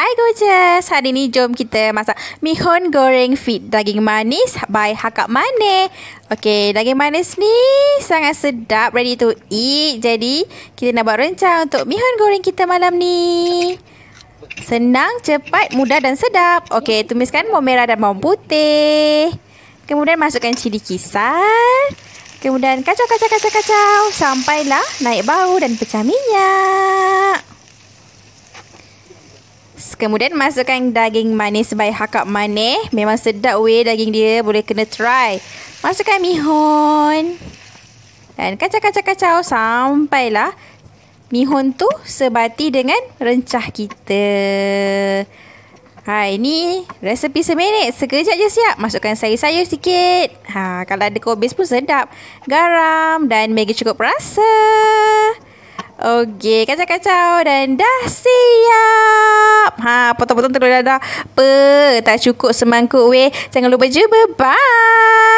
Hai gorgeous Hari ni jom kita masak Mihon goreng fit Daging manis By Hakak Mane. Okay Daging manis ni Sangat sedap Ready to eat Jadi Kita nak buat rencang Untuk mihon goreng kita malam ni Senang Cepat Mudah dan sedap Okay Tumiskan bawang merah dan bawang putih Kemudian masukkan cili kisar Kemudian kacau kacau kacau kacau Sampailah Naik bau dan pecah minyak Kemudian masukkan daging manis sebaik hakap manis. Memang sedap weh daging dia. Boleh kena try. Masukkan mihun. Dan kacau-kacau-kacau sampailah mihun tu sebati dengan rencah kita. Ha, ini resepi seminit. Sekejap je siap. Masukkan sayur-sayur sikit. Ha, kalau ada kobis pun sedap. Garam dan bagi cukup perasa. Okey, kacau-kacau dan dah siap. Ha, potong-potong telur dadar. Per, tak cukup semangkuk weh. Jangan lupa jumpa. Bye.